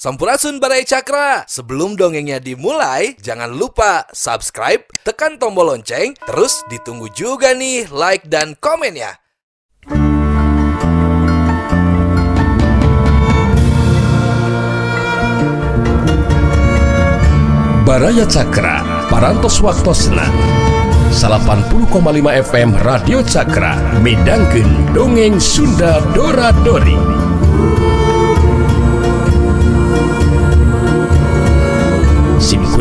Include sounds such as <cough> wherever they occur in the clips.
Sampurasun Barai Cakra. Sebelum dongengnya dimulai, jangan lupa subscribe, tekan tombol lonceng, terus ditunggu juga nih like dan komen ya. Baraya Cakra, Parantos Waktosna. 80,5 FM Radio Cakra, Medangkin, Dongeng Sunda Dora Dori.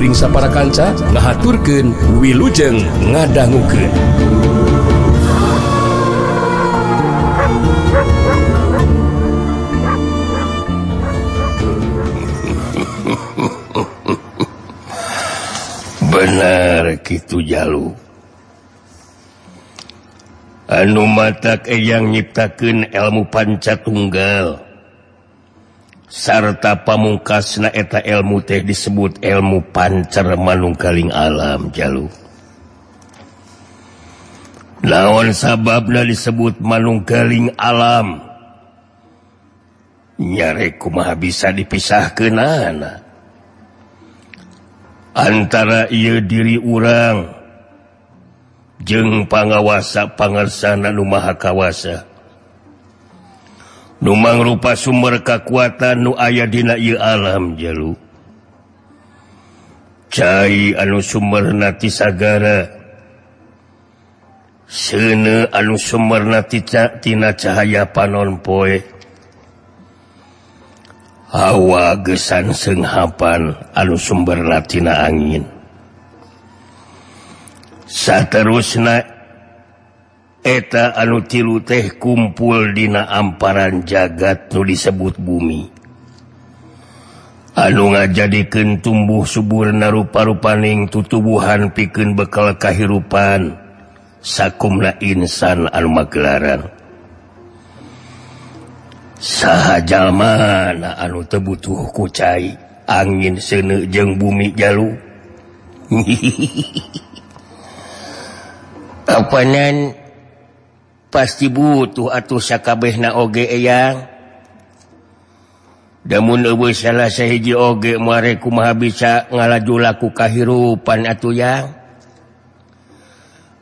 sapara kanca nahaturkenng ngadanggu ke <laughs> benar gitu jalu anu mataang nyiptaken elmu panca tunggal sarta pamungkas naeta elmu teh disebut ilmu pancar manunggaling alamjal laon sababnya disebut manunggaling alam nyarekku Maha bisa dipisah ke na antara ia diri urang jeng pengawasa panersana rumahkawasaah Nuang rupa sumber kekuatan nu ayadina alamlu anu sumber natigara sene anu sumber natitina cahaya panon Hawa gesan sehapan alus sumber natina angin saat terusus naik eta anu tilu teh kumpul dina pararan jagat tuh disebut bumi anu nga jadikan tumbuh subur naru-paru paning tuubuuhan pikin bekal kahirpan sakkumna insan alma gelaran sahjal mana anu tebutuh kucai angin sene je bumi jalunya <laughs> pasti butuh atkabeh nage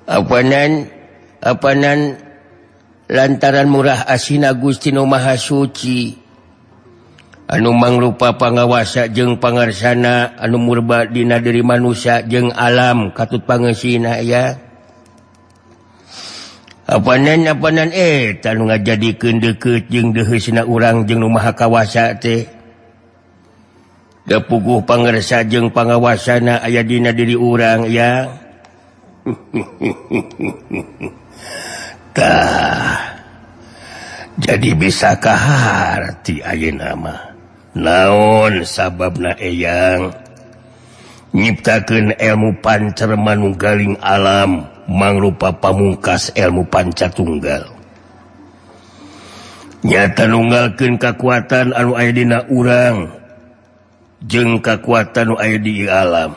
apa apanan lantaran murah asina Gutino Maha Suuci anum man rupa pengawasa jeung pangarsana anuurba dina diri manusia jeung alam katut pangesina ya an eh, jadi urang rumahkawah pansa jeung pengawasana aya dina diri urang yang <laughs> jadi bisakahhati nama naun sabab naang nyiptakan elmu pancer manunggaling alam mangrupa pamungkas ilmu panca tunggal nyata nunggalkan kekuatan anu Adina urang je kekuatan alam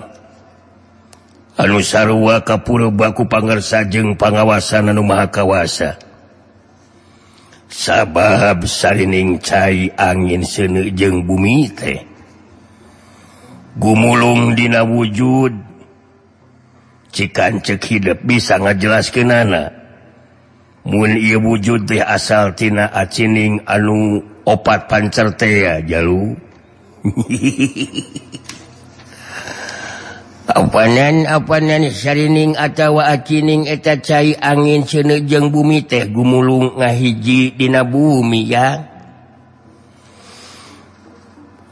kapura baku Pangarsaajeng pengawasanan Mahakawasa sahabathab salining cairi angin sene jeng bumi teh mulung dina wujud cikan ce bisa ngajelas ke nana wujud teh asaltina aing alung opat pancerteya jalu <laughs> apatawa akining angin bumi teh gumulung ngahijidina bu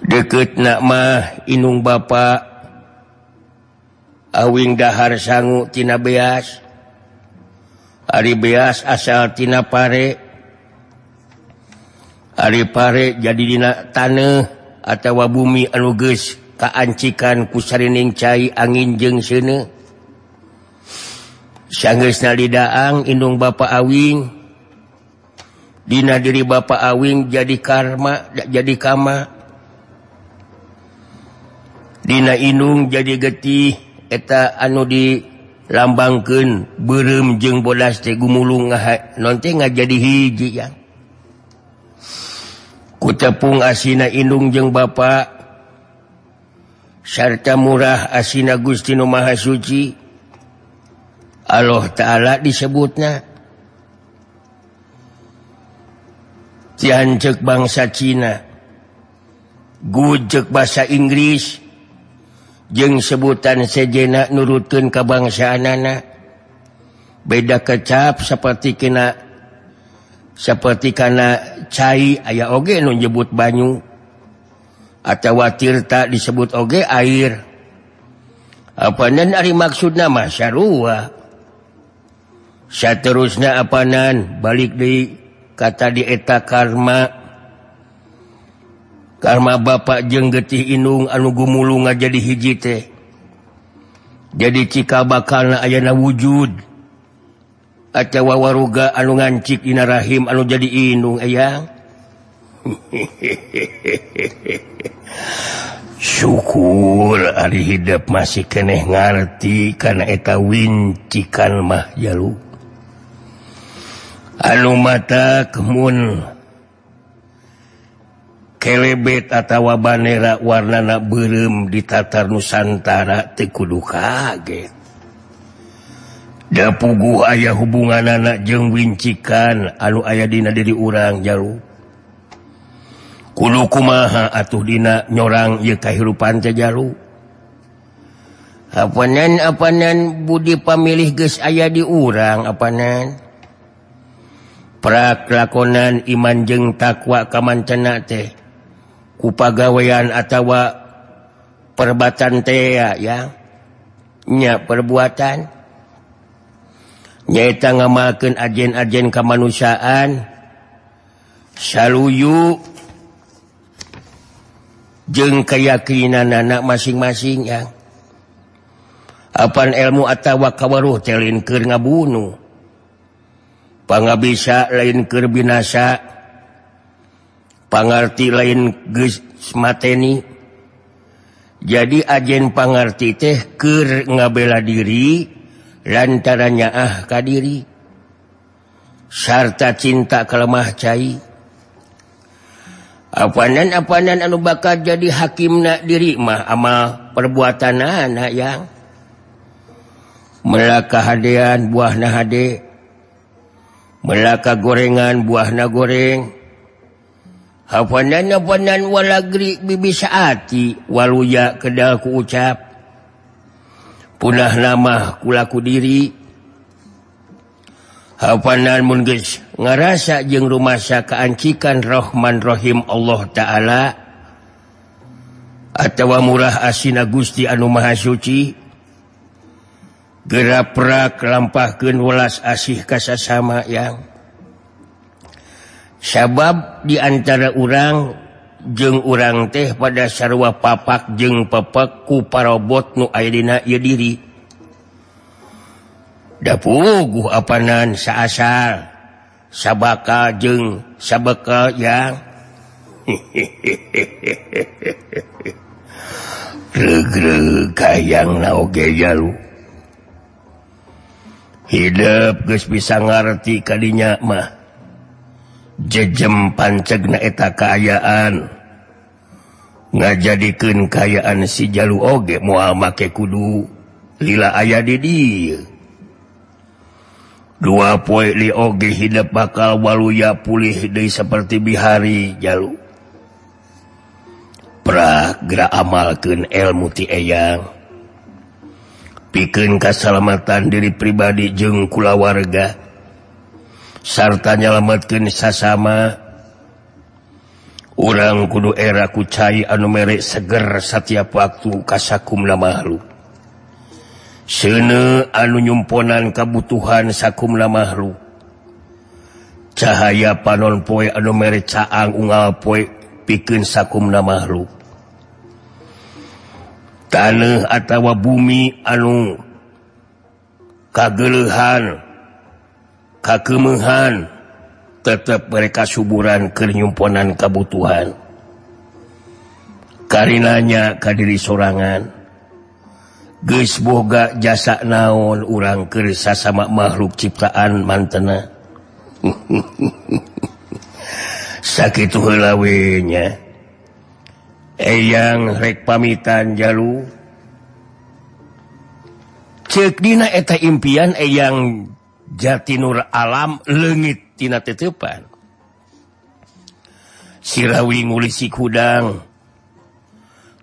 deket nak Inung ba awinghar sanggu be beas asaltina pare pare jadi tane atau wabumi anuges kaancikan kusarning ca angin je seneang Bapak Awing Dina diri Bapak Awing jadi karma jadi kama inung jadi getti eta anu di lambangken berem jengbola Tegulung jadi kucapung asina Inung Bapak sarca murah Asina Gustin Maha Suci Allah ta'ala disebutnya cihank bangsa Cina gujeg bahasa Inggris yang sebutan sejenak nurutun kebangsaan nana beda kecap seperti kena seperti karena cair Ayah Oge non jebut banyu atauwatir tak disebut Oge air apanan dari maksud namaya seterusnya apanan balik di kata dita karmama yang Karma bapak je getih inung anu gumulunga jadi hij jadi ci bakal ayana wujud acawa waruga anu ngancik Ina rahimu jadi inung aya eh, <laughs> syukur Alihida masih keeh ngati karena eta wincikan mahlu a matamun kelebet atautawabanera warnana bem ditatatar nusantara tekuduget Da pugu ayah hubungan anak je wincikan alu aya dina di urang ja atuh yorang apananapanan budi pamilih ge ayah diurang apanan praklakonan iman jeng takwa kaman cena teh punya pagawaian attawa perbatan te yanya perbuatan nyaitamak ajen-jen kemanusiaan je keyakinan anak masing-masing yangan ilmu attawa karuhbunpangga bisa lain kebinasaan penggerti lain mateni jadi ajen penggerti teh ke nga bela diri lantaranya ah ka diri sarta cinta ke lemah cair apananapanan alubakar jadi hakimna diri mah amal perbuatan anakak yang melaaka hadean buah nahademelaka gorengan buah na goreng wala bibi saatya keku ucap punah nama kulaku diri Hafananngerasa jeung rumahsa keancikan Rohman Rohim Allah ta'ala atautawa murah as Na Gusti Anu Maha suci gera pra kelampmpaahkan welas asih kasasama yang sabab diantara urang jeung urang teh pada sarrwa papak jeung pepeku para robot nu Adinadiri da apananar sabkah sabekah yaang <laughs> hidup bisa bisa ngati kalinya mahha jejem pancena eta keayaan nggak jadiken kayaan si jalu oge muamak kudu Lila aya dua poigeal waluya pulih Hi seperti bihari ja pragra amal piken kesalamatan diri pribadi je kula warga di sarta nyalamatkan sesama ulang kuduera kucai anumerik seger setiap waktu kaskumlamaluk se anu nyponnan kabutuhan sakumlamaru cahaya panonpoe anumerik caang pikumlamatawa bumi an kagelhan kemenahan tetap mereka suburan keryumimponan kabutuhan karinanya kadiri sorangan geboga jasa naon orangrang kerisahama makhluk ciptaan mantena <laughs> sakitlawnyaangrek pamitan jalukdina eta impianang tidak Jatiur alam lenggittinapan sirawi mudang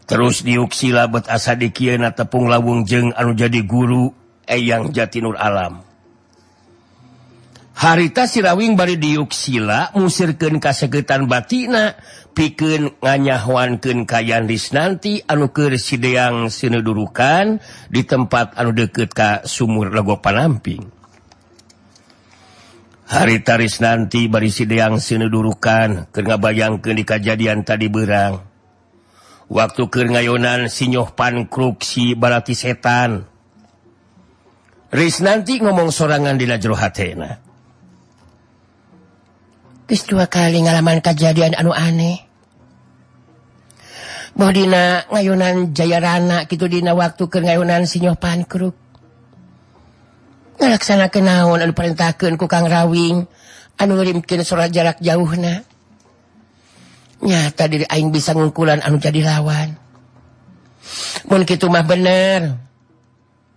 terus di Upsila be asa dina tepung laungjeng anu jadi guru eang Jatinur alam Harta sirawing Bal diukila musirken kasgetan batina piken nganyawan kayyandis nanti anu ke yang sinedurukan di tempat anu deket ka sumur Lago panamping hari ta nanti bari Si yang sinedurukan ke bayyang kejadian tadi berang waktukergayonan sinyh pankrupsi balati setan Ri nanti ngomong sorangan di la dua kali pengalaman kejadian anu anehan Jayarana gitu dina waktukergayonan Siny pankrupsi ksana keon anu surat jarak jauh tadi bisa ngkulan anu jadi lawan mah bener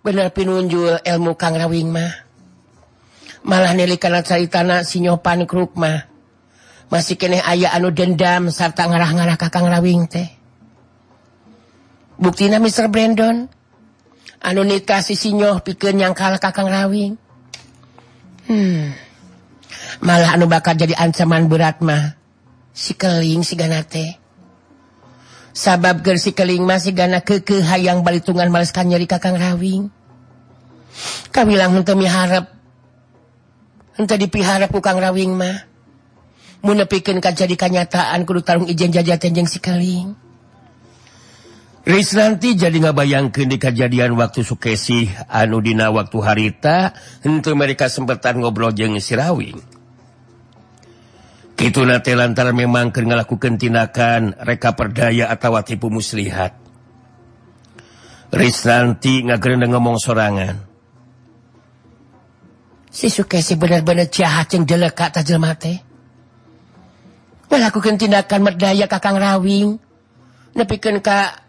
bener pinunju elmu Ka malah nel tanahyopanma masih kene aya anu dendam serta ngarah ngarahkak teh buktina Mister Brandon anunitas siy pikir yang kakangwing hmm. malah anu bakal jadi ancaman beratma sikeling siate sababrsikeling mah gana ke ke hayang balungan maleskan nyari kakang rawing kamilang untuk mi hap diharap angg rawwing mah mu pi jadi kanyataan i sikeling Riz nanti jadi nggak bayangkan di kejadian waktu Sukesi anu Dina waktu harita untuk mereka sempetan ngobrol jeng Sirawing. Kitu nate lantaran memang kena lakukan tindakan reka perdaya atau tipu muslihat. Riz nanti nggak kena ngomong sorangan. Si Sukesi benar-benar jahat yang deleka tak jelmate. Melakukan tindakan merdaya kakang Rawing. Nepikan kak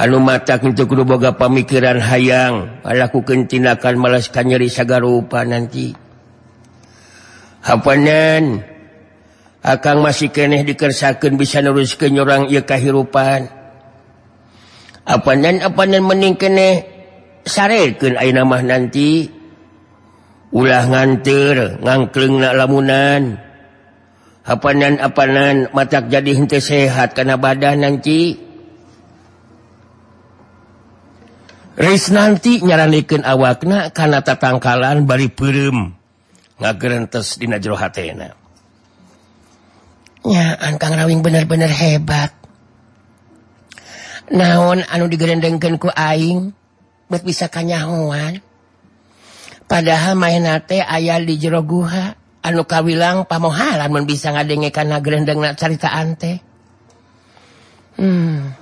mata untukbaga pemikiran hayang alaku kentinakan malaskan nyeri sagar rupa nanti apanan akan masih keeh dikersaken bisa nurus keyurang ia kahirpan apanan apanan meningkeneh sa nanti ulah ngantirngankel lamunan apanan apanan matak jadi henti sehat karena badan nanti nanti nyaranikan awakna karenatatangkalan bari film ngagrentesro angkaing benar-bener hebat naon anu dindeng kuing bisa kanyaan padahal mainnate ayaal di jeroguha anu kawilang pamohalaman bisa ngadengekan nangita ante hmm.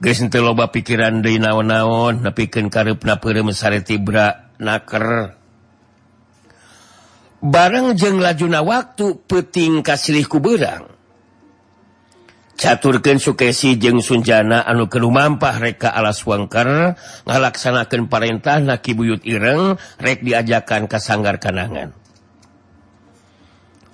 pikiran bareng jeng lajuna waktu peting Kaih ku catur Sukei Suncana anu keumampahre alasangker ngalaksanakan parintah naki buyut irengrek diajkan ke sanggar kanangan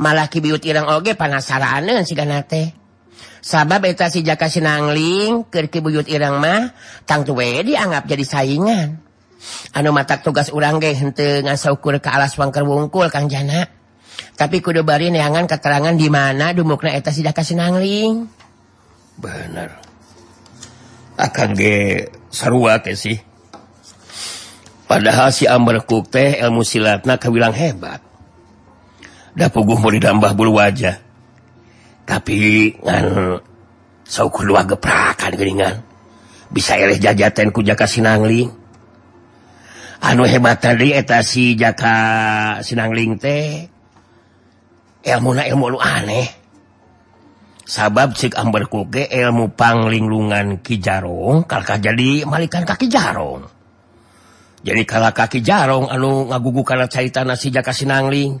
malahki biut ilang oge panasaran si sa si kasih naut irang mah tang di anggap jadi saingan an mata tugas urangkur ke alas kergkul kang janak tapi kudu Barinangan keterangan di mana du kasih na padahal si amber kute ilmu silatna ke bilang hebat pugu mau ditambah bu wajah tapi perakanan bisa elih jajatan kujakaangngling anu hemat tadi etasi ja Sinang tehmu sakumupanglinglungan Kijarong Kalkak jadi malikan kaki jarong jadi kalau kaki jarong lalu ngagugu kalau caita si jaka Sinangngling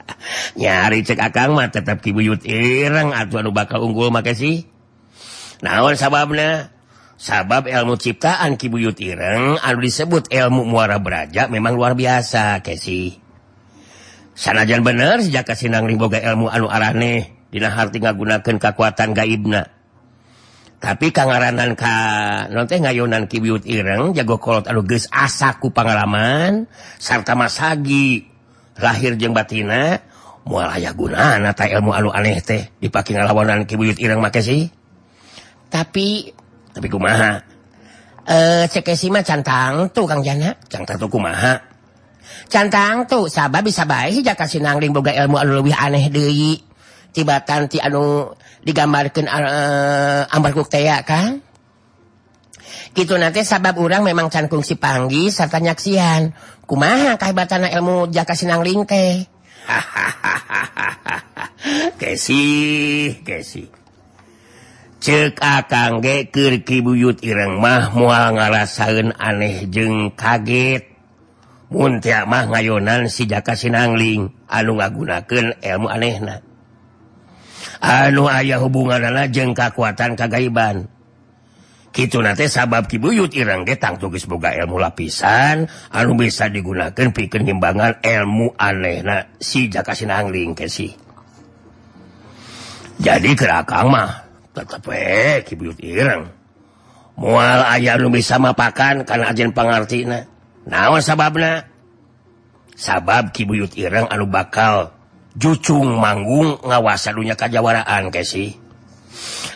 nya cekmat tetap kibuyut Iireng adanu bakal unggul na sababnya sabab ilmu ciptaan kibuyut reng Adu disebut elmu muara beraja memang luar biasa sanajan bener jagaang rimboga elmu aluarne nga gunken kekuatan gaibna tapi kang ngarananan kibuyutireng jago asaku pangalaman sarta Masagi lahir jengmbatina yang aya guna ilmueh teh dipak lawanan tapi tapi kuma eh, cantang cantang tuh sa bisa baikang ilmu lebih anehbatanu digambarkan eh, amb gitu nanti sabab urang memang cankung sipangggi sar tayak sihan kumaha kahebattan ilmu jaka sinang ring teh ha cekakki buyut ireng mah mua ngalasaun aneh jeng kagetmunt mah ngayonan sijak kasih nangling alu ngagunaken elmu anehna anu ayah hubungan adalah jeng kekuatan kagaiban Ki nanti sabab kibuut i datang tumoga ilmu lapisan laluu bisa digunakan pikenimbaan ilmu a si jadi kerakamah mual aya lu bisakan karena pengtina sa sabab Kibuyut Iireng alu bakal cucung manggung ngawasa lunya kejawaraan kasih sih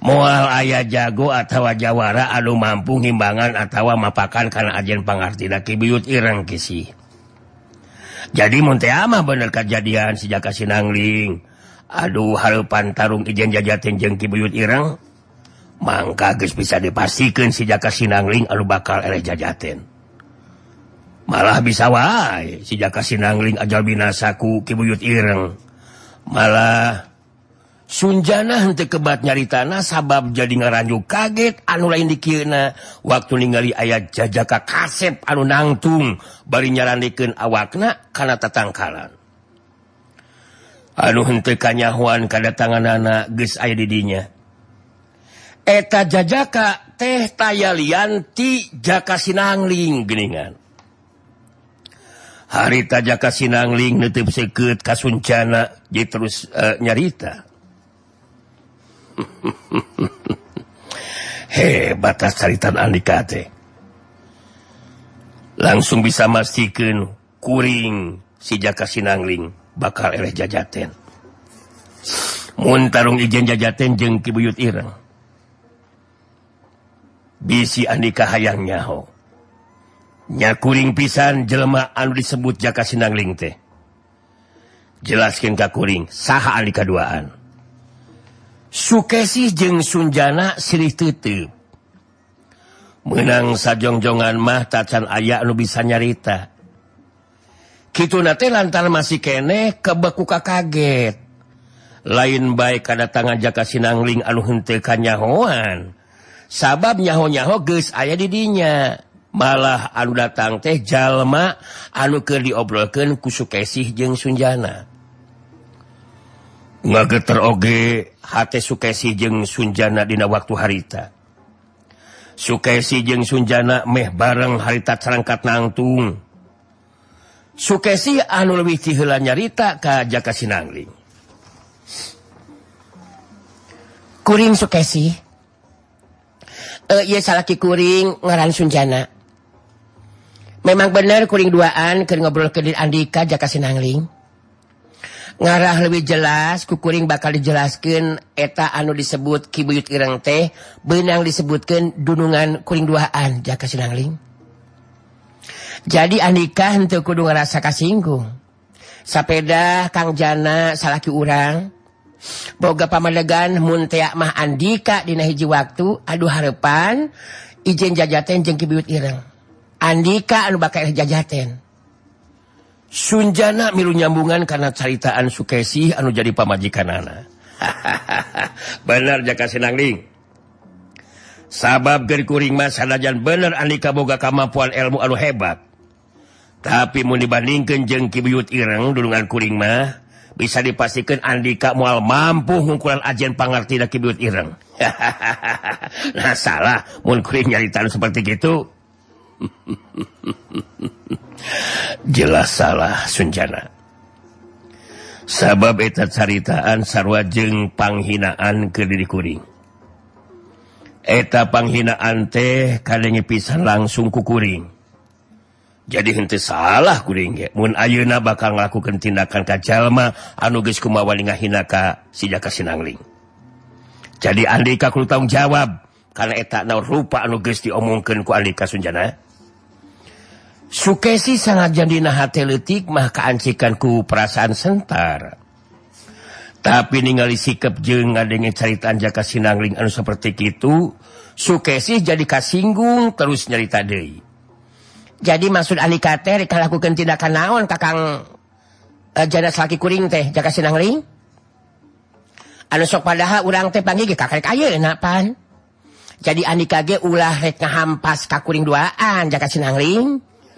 muaal ayah jago atau Jawara Aduh mampu himmbangan atautawa mapakan karena ajenpangarttina kibuyutireng jadi Monte ama benerkatjadian sejak kasih nangling aduh hal pantarung ijen jajatinng kibuyut Iireng Mangka bisa dipasikan sejak kasih nanglingu bakal oleh jaja malah bisa waai seja kasih nangling ajar binasaku kibuyut Iireng malah kita Sunjana untuk kebat nyarita na sabab jadi ngaranju kaget anu lain dikinna waktu lingari ayat jajaka kasep anu nangtum Bali nyaranken awakna karenatatangkalanuh kanyawan tangan anakjaka teh tay liantika harikaangna terus eh, nyarita hehe <laughs> batas karitan Andikate langsung bisa masstiken kuring si jaka Sinangngling bakal oleh jajatenmuntrung izin jajaten Kibuut bisi Andika hayangnya nyakuring pisan jelean disebut jaka Sinangngling teh jelaskan Kakuring saha ah kaduaan suesih jeung Sunjana Sirih menangsa jongjongan mah tacan aya lu bisa nyarita gitu nanti lant masih keeh ke bekuka kaget lain baik ada tangan jaka Sinangngling alu hekannyahoan sabab nyahunya hoges aya didinya malah alu datang tehjallma anu ke diobrolkan ku suesih Sunjana nggakge te Sukei jeung Sunjana dina waktu harita Sukeesi jeung Sunjana Meh bareng hariitatsekat nangtung Sukei anunyaritakasi eh, memang bener kuring duaan ke ngobrol kediri Andika jakasih nangling ngarah lebih jelas kukuring bakal dijelaskan eta anu disebut kibuut Irangng teh benang disebutkan dunungan Kuing duaaan jaang jadi Andika untuk kundungan rasa kasinggung sapeda Kangjana salahki urang Boga pamaneganmuntmah Andikadinaji waktu aduh harepan izin jajatanng Ki Irang Andika anu bakal jajaten Sunjana milu nyambungan karena caritaan sukei anu jadi pamajikan Allah <laughs> ha bener jaang sabab gar kuriing sanajan bener Andika boga kammauan ilmu anu hebat tapi mau dibandingkan jeng Kibiut ireng duluan kuriingmah bisa dipasikan Andika mual mampu mengukun ajen pantina kibutut ireng <laughs> salahmunnyaritaan seperti gitu <laughs> jelas salah sunjana sebab etat caritaan Sarrwajeng panghinaan kredirikuring etapanghinaan teh kali nyepisan langsung kukuring jadi henti salah kuriing Auna bakal ngakuken tindakan kalma anuges kumawalihinakangling jadi Andliikakul tagung jawab karena etak na rupa anugesti omkenkulika Sunjana sukei sangat jadinatik mah keansikanku perasaan sentar tapi ningali sikap je nga ceritan jaka Sinang ring seperti itu sukeih jadi Ka singgung terus nyerita De jadi maksud An Kate kalauti naon kakangnis eh, la kuring teh jaang pada u jadi And unya hampas kakuring 2an jaka Sinang ring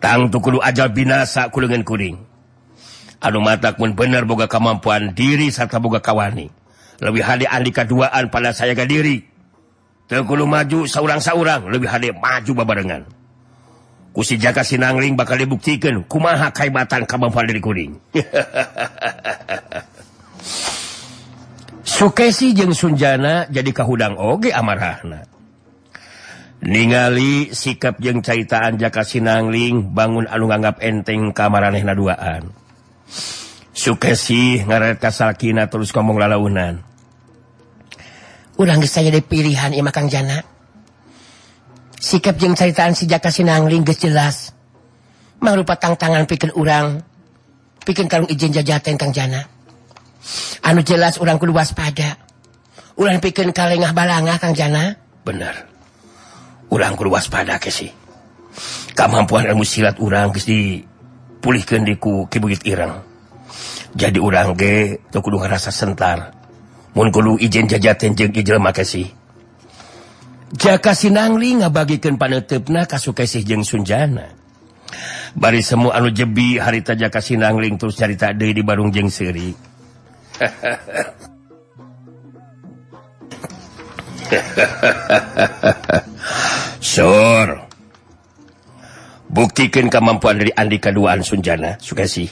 tangkulu aja binasa ku kuning anu mata pun benar boga kemampuan diri saatta bogakawani lebih hali andli kaduan pada saya ke diri tengkulu maju saurang-sarang lebih ha maju babangankasi nangling bakal di buktiken kumaha kaimatan kemampuan diri kuning <laughs> Sukei sunjana jadi kau hudang Oge amarahna ningali sikap yang caitaan jakasi nangling bangun alu nganggap enteng kamarehaan suke kas terusan sikap yang ceritaan seja kasih nangling jelas mapatang tangan pikir urang pikir karung izin jajaangna anu jelas urang keluar sepada ulang pikir kalgah jana benar u waspada kasih sih kemampuan ilu silat urang dipulihku Iire jadi urang rasa sentar ija kasih ja kasih nanglingbagikan panna bari semua anu jebi hari taja kasih nangling terus cari tadi di Bandung jengsri hehaha <laughs> buktikin kemampuan dari Andikaduaan Sunjana sukaes sih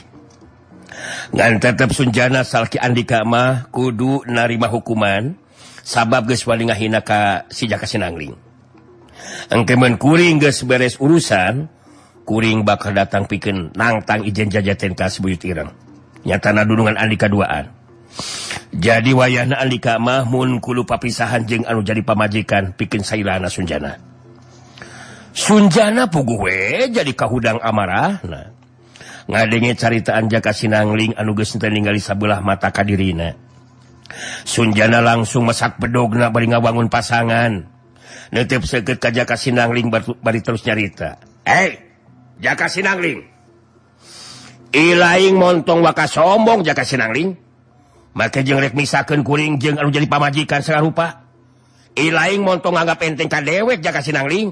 tetapjanaki Andmah kudu narima hukuman sabab ge hinaka si nanglinggkeberes urusan kuring bakar datang pikin natang izin jaja Tentasutng nyatana duungan Andikaduan jadi wayah Andikamahmunkulu paishan jeng anu jadi pamajikan bikin sayhana Sunjana Sunjana pu jadi kadang amarah nga caritaan jaka Sinangngling anugesbelah mata kadirina Sunjana langsung masak bedogna beringabangun pasangan Sinang terusnyaritaangong maka sombong ja Sinang makajikanonganggap penting ka dewek jaka Sinangngling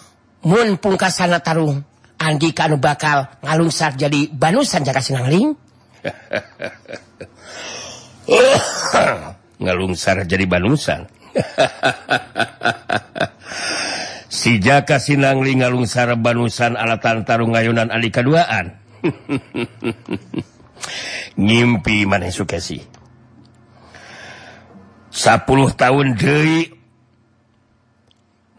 pungka sana tarung anggi bakal ngalungsar jadi banusan ja <coughs> ngalung jadi balusan <coughs> si na ngalungara banusan alatantarung ngayunnan Ali kaduanimpi <coughs> manke 10 tahun diri untuk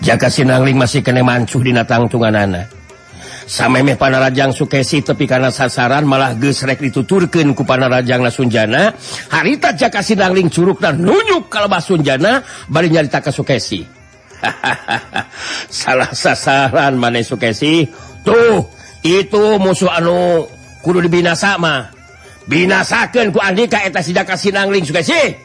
Jakasi nangling masih kene mancuatangungan sampai panajang Sukei tapi karena sasaran malah gesrek itu turken ku panjanglah Sunjana hari ta jakasi nangling surug dan nunjuk kalau bahasajana baru nyarita Ka Sukei ha <laughs> salah sasaran man Sukei tuh itu musuh anu kudu dibina sama binasaken kukasi nangling Sukei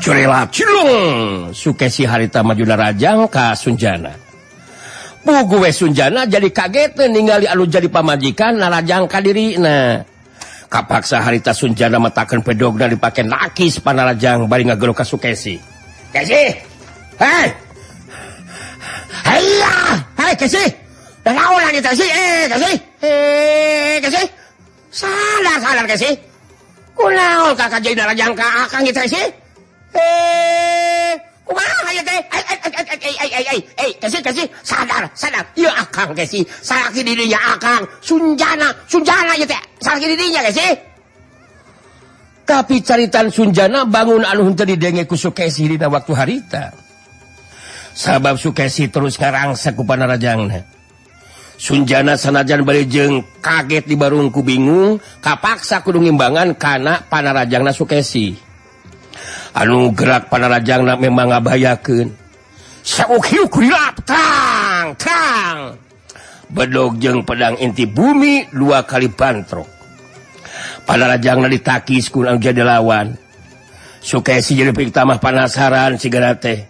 curilung Sukei harita Majunarajangka Sunjana bugu we Sunjana jadi kaget ningali aluh jadi pamajikan narajangngka diri nah kapaksa harita Sunjana mengatakankan pedo dan dipakai laki panjang bar Sukeshi kasih salahngka akan Eh, sadar akan dirinya akannana tapi caritan Sunjana bangun al sukei waktu harita sahabatbab Sukei terus sekarang seku panarajana sunjana sanajan bejeng kaget di barungku bingung Kaaksa ungimbangan karena panarajana Sukei Anu gerak pada Rajang na memang abayaken Bedog jeng pedang inti bumi dua kali pantrok. Pada lajang na ditakis Kuang jadelawan Sukai si tamah panasaran sigarate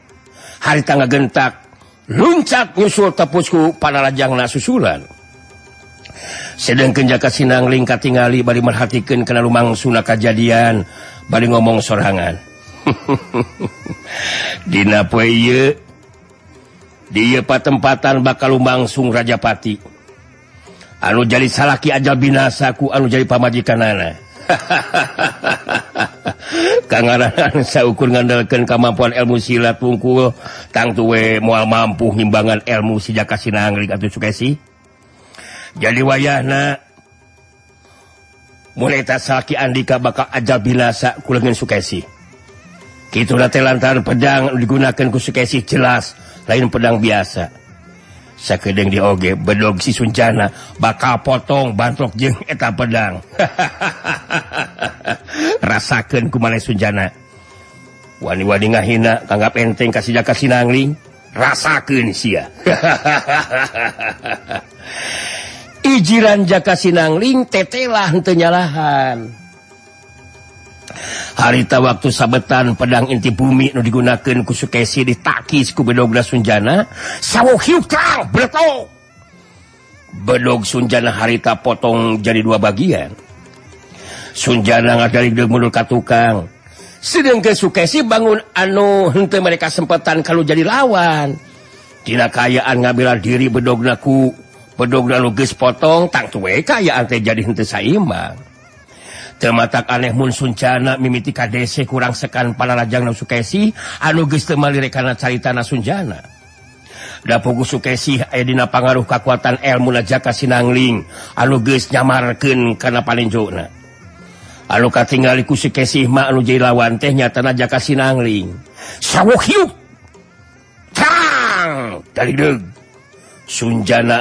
Har tangga gentak Luncak musul tepuku panjang na susulan. Sedang kejaka Sinang lingkatingali bari merhatikan ke lumang sunnah kejadian. Bali ngomong sorangan <laughs> patempatan bakal lumangsung Rajapati anu jadi salalaki ajal binasaku anu jadi pamaji kananaukuandkan <laughs> kemampuan ilmu silatungkulng mual mampu himmbangan ilmu seja kasih atau Sukei jadi wayah na mulai sakitki Andika bakal aja bilasa kulegen Sukei gitulah telanttar pedang digunakan ku sukei jelas lain pedang biasa sak dioge bedo si sunncana bakal potong bantrok je eta pedang ha <laughs> rasaken ku Malaysiaai Sujana wani-wa hinanggap kasih jakasi rasaken si ha <laughs> iran jaka Sinang linktetelahnyalahan harita waktu sabetan pedang inti bumi digunakan ku Sukei ditakisdona bedogjana harita potong jadi dua bagian Sunjana ada tukang sedang ke Sukei bangun anu untuk merekasempatan kalau jadi lawan tidakayaan ngabillah diri beddognakuku do luis potong taK ya ante jadimataehmun Suncana mimiti Kdc kurang sekan para lajang sukeih as karenaita Sunjanakeihdina pangaruh kekuatan elmulajak kasih nangling aluges nyamargen karena paling jonauka tinggal sunyaraja kasih na Sunjana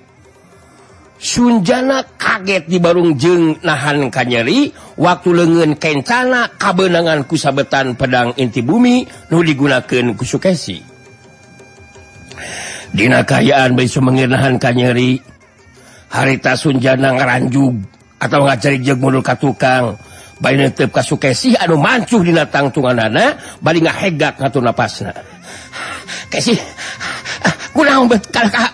Sunjana kaget dibarung jeng nahan Kanyeri waktu lengen kencana kabenangan kusabetan pedang inti bumi Nuh digunakan kukeshi Di kayan beu mengen nahan Kanyeri harita Sunjana ngaranju atau nggak cari jegbunul Ka tukangke mancuatangungankal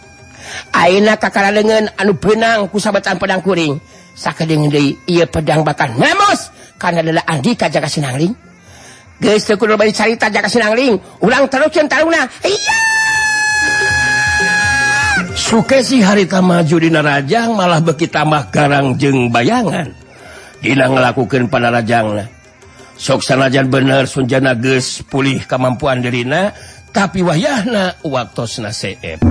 Aina kakara lengan anu benang kusaabatan pedangkuring sak ia pedang batmos karena adalah Andikaangang ulang Sukei hari kamma judina Rajang malah beki tamah Karang jeng bayangan bilang dilakukan pada Rajang soksana raja bener Sunjana ge pulih kemampuan Derina tapi wayahna waktuna c